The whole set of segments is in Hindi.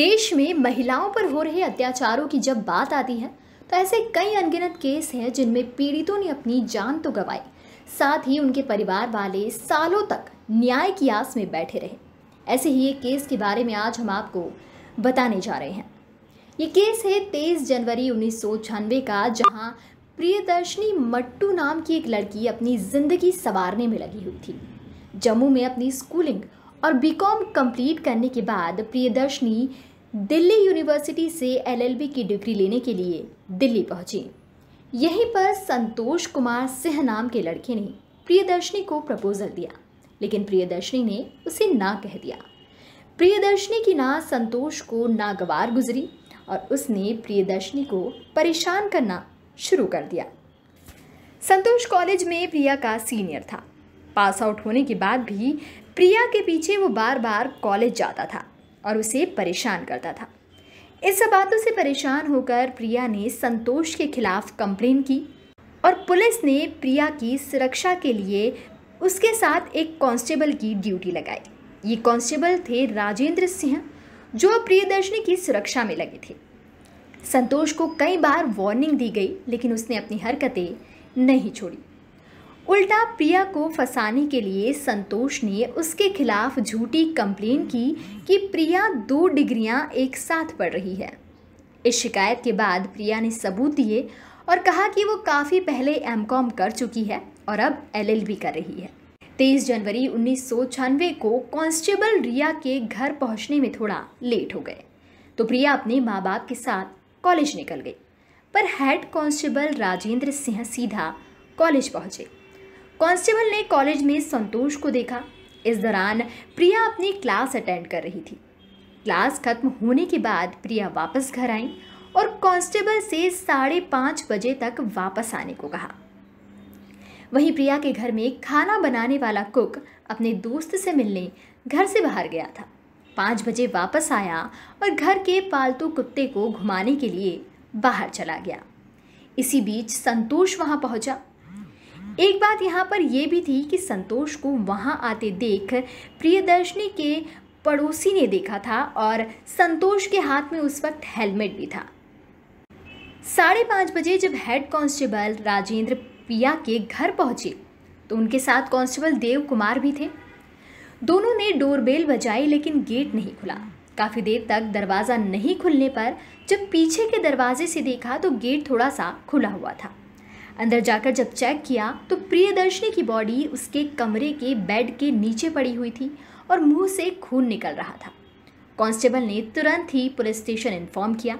देश में महिलाओं पर हो रहे अत्याचारों की जब बात आती है तो ऐसे कई अनगिनत केस हैं जिनमें पीड़ितों ने अपनी जान तो गवाई साथ ही उनके परिवार वाले सालों तक न्याय की आस में बैठे रहे ऐसे ही एक केस के बारे में आज हम आपको बताने जा रहे हैं ये केस है तेईस जनवरी उन्नीस का जहां प्रियदर्शनी मट्टू नाम की एक लड़की अपनी ज़िंदगी संवारने में लगी हुई थी जम्मू में अपनी स्कूलिंग और बीकॉम कंप्लीट करने के बाद प्रियदर्शनी दिल्ली यूनिवर्सिटी से एलएलबी की डिग्री लेने के लिए दिल्ली पहुंची यहीं पर संतोष कुमार सिंह नाम के लड़के ने प्रियदर्शनी को प्रपोजल दिया लेकिन प्रियदर्शनी ने उसे ना कह दिया प्रियदर्शनी की ना संतोष को नागवार गुजरी और उसने प्रियदर्शनी को परेशान करना शुरू कर दिया संतोष कॉलेज में प्रिया का सीनियर था पास आउट होने के बाद भी प्रिया के पीछे वो बार बार कॉलेज जाता था और उसे परेशान करता था इस सब बातों से परेशान होकर प्रिया ने संतोष के खिलाफ कंप्लेन की और पुलिस ने प्रिया की सुरक्षा के लिए उसके साथ एक कांस्टेबल की ड्यूटी लगाई ये कांस्टेबल थे राजेंद्र सिंह जो प्रियदर्शनी की सुरक्षा में लगे थे संतोष को कई बार वार्निंग दी गई लेकिन उसने अपनी हरकतें नहीं छोड़ी उल्टा प्रिया को फंसाने के लिए संतोष ने उसके खिलाफ झूठी कंप्लेन की कि प्रिया दो डिग्रियां एक साथ पढ़ रही है इस शिकायत के बाद प्रिया ने सबूत दिए और कहा कि वो काफ़ी पहले एम कर चुकी है और अब एलएलबी कर रही है तेईस जनवरी उन्नीस को कांस्टेबल रिया के घर पहुंचने में थोड़ा लेट हो गए तो प्रिया अपने माँ बाप के साथ कॉलेज निकल गई पर हेड कांस्टेबल राजेंद्र सिंह सीधा कॉलेज पहुंचे कांस्टेबल ने कॉलेज में संतोष को देखा इस दौरान प्रिया अपनी क्लास अटेंड कर रही थी क्लास खत्म होने के बाद प्रिया वापस घर आई और कांस्टेबल से साढ़े पाँच बजे तक वापस आने को कहा वहीं प्रिया के घर में खाना बनाने वाला कुक अपने दोस्त से मिलने घर से बाहर गया था पाँच बजे वापस आया और घर के पालतू कुत्ते को घुमाने के लिए बाहर चला गया इसी बीच संतोष वहाँ पहुँचा एक बात यहाँ पर यह भी थी कि संतोष को वहाँ आते देख प्रियदर्शनी के पड़ोसी ने देखा था और संतोष के हाथ में उस वक्त हेलमेट भी था साढ़े पाँच बजे जब हेड कांस्टेबल राजेंद्र पिया के घर पहुंचे तो उनके साथ कांस्टेबल देव कुमार भी थे दोनों ने डोरबेल बजाई लेकिन गेट नहीं खुला काफ़ी देर तक दरवाज़ा नहीं खुलने पर जब पीछे के दरवाजे से देखा तो गेट थोड़ा सा खुला हुआ था अंदर जाकर जब चेक किया तो प्रियदर्शनी की बॉडी उसके कमरे के बेड के नीचे पड़ी हुई थी और मुंह से खून निकल रहा था कांस्टेबल ने तुरंत ही पुलिस स्टेशन इन्फॉर्म किया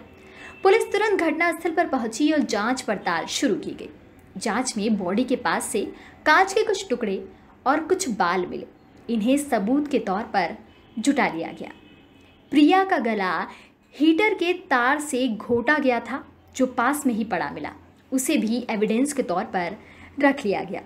पुलिस तुरंत घटनास्थल पर पहुंची और जांच पड़ताल शुरू की गई जांच में बॉडी के पास से कांच के कुछ टुकड़े और कुछ बाल मिले इन्हें सबूत के तौर पर जुटा लिया गया प्रिया का गला हीटर के तार से घोटा गया था जो पास में ही पड़ा मिला उसे भी एविडेंस के तौर पर रख लिया गया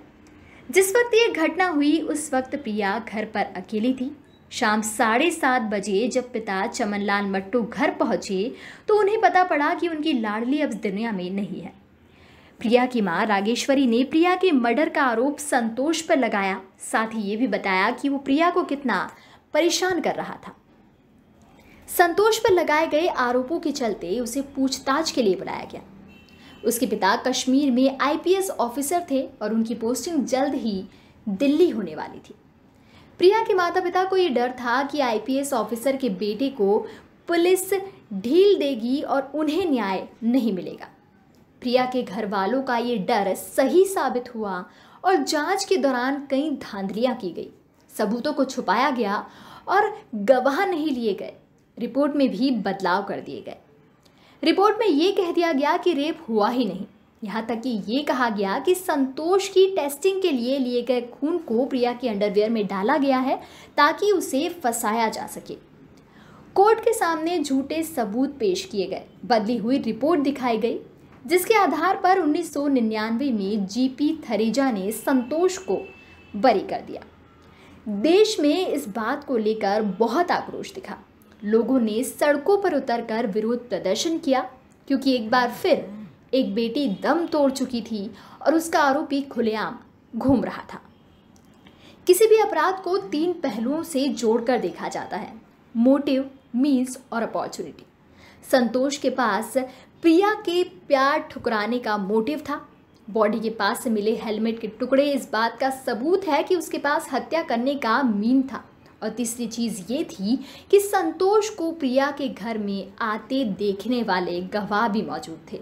जिस वक्त ये घटना हुई उस वक्त प्रिया घर पर अकेली थी शाम साढ़े सात बजे जब पिता चमनलाल मट्टू घर पहुंचे तो उन्हें पता पड़ा कि उनकी लाडली अब दुनिया में नहीं है प्रिया की मां रागेश्वरी ने प्रिया के मर्डर का आरोप संतोष पर लगाया साथ ही ये भी बताया कि वो प्रिया को कितना परेशान कर रहा था संतोष पर लगाए गए आरोपों के चलते उसे पूछताछ के लिए बुलाया गया उसके पिता कश्मीर में आईपीएस ऑफिसर थे और उनकी पोस्टिंग जल्द ही दिल्ली होने वाली थी प्रिया के माता पिता को ये डर था कि आईपीएस ऑफिसर के बेटे को पुलिस ढील देगी और उन्हें न्याय नहीं मिलेगा प्रिया के घर वालों का ये डर सही साबित हुआ और जांच के दौरान कई धांधलियां की गई सबूतों को छुपाया गया और गवाह नहीं लिए गए रिपोर्ट में भी बदलाव कर दिए गए रिपोर्ट में ये कह दिया गया कि रेप हुआ ही नहीं यहाँ तक कि ये कहा गया कि संतोष की टेस्टिंग के लिए लिए गए खून को प्रिया के अंडरवियर में डाला गया है ताकि उसे फंसाया जा सके कोर्ट के सामने झूठे सबूत पेश किए गए बदली हुई रिपोर्ट दिखाई गई जिसके आधार पर 1999 में जीपी थरेजा ने संतोष को बरी कर दिया देश में इस बात को लेकर बहुत आक्रोश दिखा लोगों ने सड़कों पर उतरकर विरोध प्रदर्शन किया क्योंकि एक बार फिर एक बेटी दम तोड़ चुकी थी और उसका आरोपी खुलेआम घूम रहा था किसी भी अपराध को तीन पहलुओं से जोड़कर देखा जाता है मोटिव मीन्स और अपॉर्चुनिटी संतोष के पास प्रिया के प्यार ठुकराने का मोटिव था बॉडी के पास से मिले हेलमेट के टुकड़े इस बात का सबूत है कि उसके पास हत्या करने का मीन था और तीसरी चीज़ ये थी कि संतोष को प्रिया के घर में आते देखने वाले गवाह भी मौजूद थे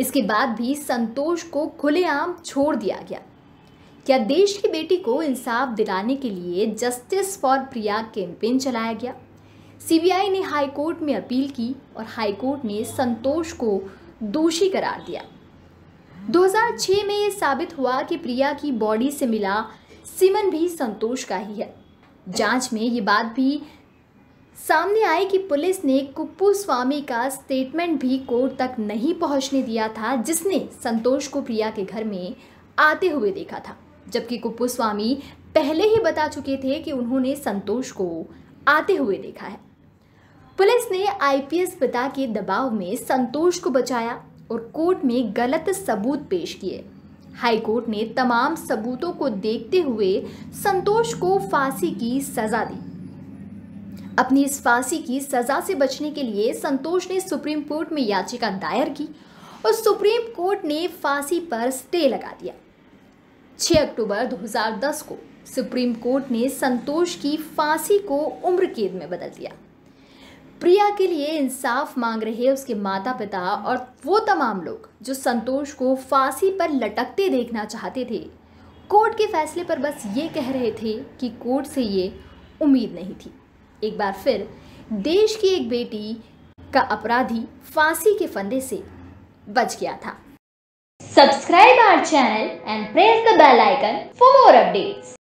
इसके बाद भी संतोष को खुलेआम छोड़ दिया गया क्या देश की बेटी को इंसाफ दिलाने के लिए जस्टिस फॉर प्रिया कैंपेन चलाया गया सीबीआई ने हाईकोर्ट में अपील की और हाईकोर्ट ने संतोष को दोषी करार दिया 2006 में यह साबित हुआ कि प्रिया की बॉडी से मिला सिमन भी संतोष का ही है जांच में ये बात भी सामने आई कि पुलिस ने कुप्पू स्वामी का स्टेटमेंट भी कोर्ट तक नहीं पहुंचने दिया था जिसने संतोष को प्रिया के घर में आते हुए देखा था जबकि कुप्पू स्वामी पहले ही बता चुके थे कि उन्होंने संतोष को आते हुए देखा है पुलिस ने आईपीएस पिता के दबाव में संतोष को बचाया और कोर्ट में गलत सबूत पेश किए हाईकोर्ट ने तमाम सबूतों को देखते हुए संतोष को फांसी की सजा दी अपनी इस फांसी की सजा से बचने के लिए संतोष ने सुप्रीम कोर्ट में याचिका दायर की और सुप्रीम कोर्ट ने फांसी पर स्टे लगा दिया 6 अक्टूबर 2010 को सुप्रीम कोर्ट ने संतोष की फांसी को उम्र कैद में बदल दिया प्रिया के लिए इंसाफ मांग रहे उसके माता पिता और वो तमाम लोग जो संतोष को फांसी पर लटकते देखना चाहते थे कोर्ट के फैसले पर बस ये कह रहे थे कि कोर्ट से ये उम्मीद नहीं थी एक बार फिर देश की एक बेटी का अपराधी फांसी के फंदे से बच गया था subscribe our channel and press the bell icon for more updates